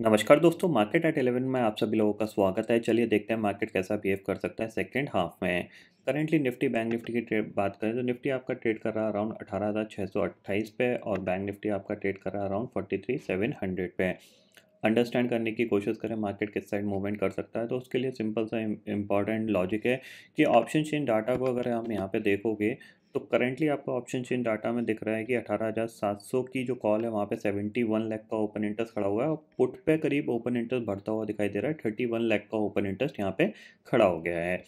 नमस्कार दोस्तों market at eleven में आप सभी लोगों का स्वागत है चलिए देखते हैं मार्केट कैसा बिहेव कर सकता है सेकेंड हाफ में करेंटली निफ्टी बैंक निफ्टी की ट्रेड बात करें तो निफ्टी आपका ट्रेड कर रहा है अराउंड अठारह हज़ार छः सौ अट्ठाईस पे और बैंक निफ्टी आपका ट्रेड कर रहा है around forty three seven hundred पे अंडरस्टैंड करने की कोशिश करें मार्केट किस साइड मूवमेंट कर सकता है तो उसके लिए सिंपल सा इम्पॉर्टेंट लॉजिक है कि ऑप्शन चेन डाटा को अगर हम यहाँ पे देखोगे तो करेंटली आपका ऑप्शन चेन डाटा में दिख रहा है कि 18,700 की जो कॉल है वहाँ पे 71 लाख का ओपन इंटरेस्ट खड़ा हुआ है और पुट पे करीब ओपन इंटरेस्ट बढ़ता हुआ दिखाई दे रहा है 31 लाख का ओपन इंटरेस्ट यहाँ पे खड़ा हो गया है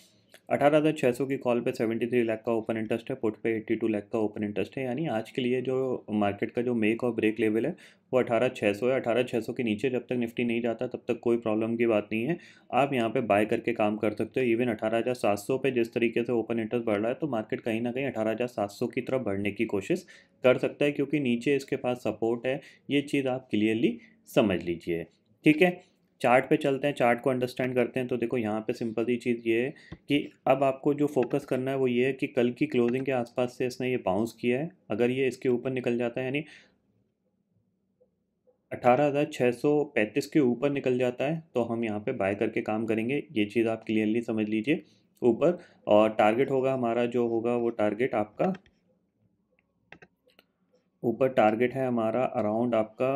अठारह हज़ार छः सौ की कॉल पे सेवेंटी थ्री लाख का ओपन इंटरेस्ट है पुट पे एट्टी टू लाख का ओपन इंटरेस्ट है यानी आज के लिए जो मार्केट का जो मेक और ब्रेक लेवल है वो अठारह छः सौ है अठारह छः सौ के नीचे जब तक निफ्टी नहीं जाता तब तक कोई प्रॉब्लम की बात नहीं है आप यहाँ पे बाय करके काम कर सकते हो इवन अठारह हज़ार सात सौ पे जिस तरीके से ओपन इंटरेस्ट बढ़ रहा है तो मार्केट कहीं ना कहीं अठारह हज़ार सात सौ की तरफ बढ़ने की कोशिश कर सकता है क्योंकि नीचे इसके पास सपोर्ट है ये चीज़ आप क्लियरली समझ लीजिए ठीक है चार्ट पे चलते हैं चार्ट को अंडरस्टैंड करते हैं तो देखो यहाँ पे सिंपल सी चीज़ ये है कि अब आपको जो फोकस करना है वो ये है कि कल की क्लोजिंग के आसपास से इसने ये बाउंस किया है अगर ये इसके ऊपर निकल जाता है यानी पैंतीस के ऊपर निकल जाता है तो हम यहाँ पे बाय करके काम करेंगे ये चीज़ आप क्लियरली समझ लीजिए ऊपर और टारगेट होगा हमारा जो होगा वो टारगेट आपका ऊपर टारगेट है हमारा अराउंड आपका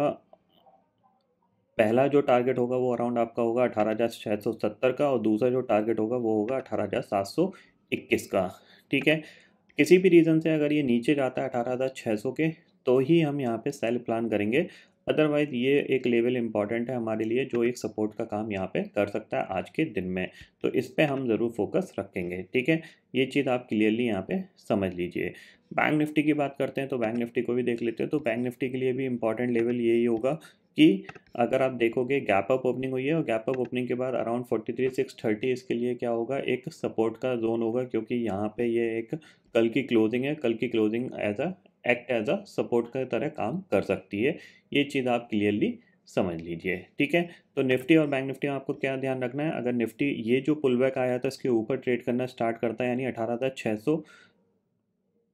पहला जो टारगेट होगा वो अराउंड आपका होगा अठारह हज़ार छः सौ सत्तर का और दूसरा जो टारगेट होगा वो होगा अठारह हज़ार सात सौ इक्कीस का ठीक है किसी भी रीज़न से अगर ये नीचे जाता है अठारह हज़ार छः सौ के तो ही हम यहाँ पे सेल प्लान करेंगे अदरवाइज़ ये एक लेवल इंपॉर्टेंट है हमारे लिए जो एक सपोर्ट का काम यहाँ पे कर सकता है आज के दिन में तो इस पर हम ज़रूर फोकस रखेंगे ठीक है ये चीज़ आप क्लियरली यहाँ पे समझ लीजिए बैंक निफ्टी की बात करते हैं तो बैंक निफ्टी को भी देख लेते हैं तो बैंक निफ्टी के लिए भी इंपॉर्टेंट लेवल यही होगा कि अगर आप देखोगे गैप अप ओपनिंग हुई है और गैप अप ओपनिंग के बाद around forty three six thirty इसके लिए क्या होगा एक सपोर्ट का जोन होगा क्योंकि यहाँ पे ये एक कल की क्लोजिंग है कल की closing as a act as a support की तरह काम कर सकती है ये चीज़ आप क्लियरली समझ लीजिए ठीक है तो निफ्टी और बैंक निफ्टी में आपको क्या ध्यान रखना है अगर निफ्टी ये जो पुल बैक आया था इसके ऊपर ट्रेड करना स्टार्ट करता है यानी अठारह हज़ार छः सौ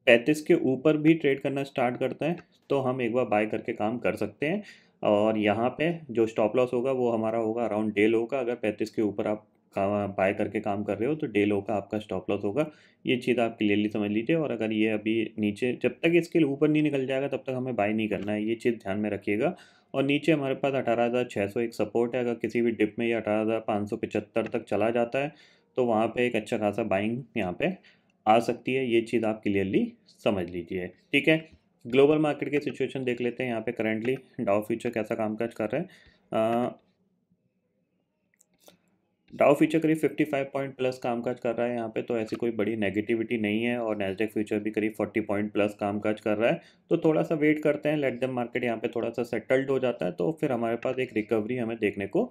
पैंतीस के ऊपर भी ट्रेड करना स्टार्ट करता है तो हम एक बार बाय करके काम कर सकते हैं और यहाँ पे जो स्टॉप लॉस होगा वो हमारा होगा अराउंड डेल होगा अगर पैंतीस के ऊपर आप बाय करके काम कर रहे हो तो डे लो का आपका स्टॉप लॉस होगा ये चीज़ आप क्लियरली समझ लीजिए और अगर ये अभी नीचे जब तक इसके ऊपर नहीं निकल जाएगा तब तक हमें बाय नहीं करना है ये चीज़ ध्यान में रखिएगा और नीचे हमारे पास अठारह हज़ार छः सौ एक सपोर्ट है अगर किसी भी डिप में ये अठारह हज़ार पाँच सौ पचहत्तर तक चला जाता है तो वहाँ पर एक अच्छा खासा बाइंग यहाँ पर आ सकती है ये चीज़ आप क्लियरली समझ लीजिए ठीक है ग्लोबल मार्केट की सिचुएशन देख लेते हैं यहाँ पे करंटली डाउ फ्यूचर कैसा कामकाज कर रहे हैं डाउ फ्यूचर करीब 55 पॉइंट प्लस कामकाज कर रहा है यहाँ पे तो ऐसी कोई बड़ी नेगेटिविटी नहीं है और नेस्डेक फ्यूचर भी करीब 40 पॉइंट प्लस कामकाज कर रहा है तो थोड़ा सा वेट करते हैं लेट दम मार्केट यहाँ पे थोड़ा सा सेटल्ड हो जाता है तो फिर हमारे पास एक रिकवरी हमें देखने को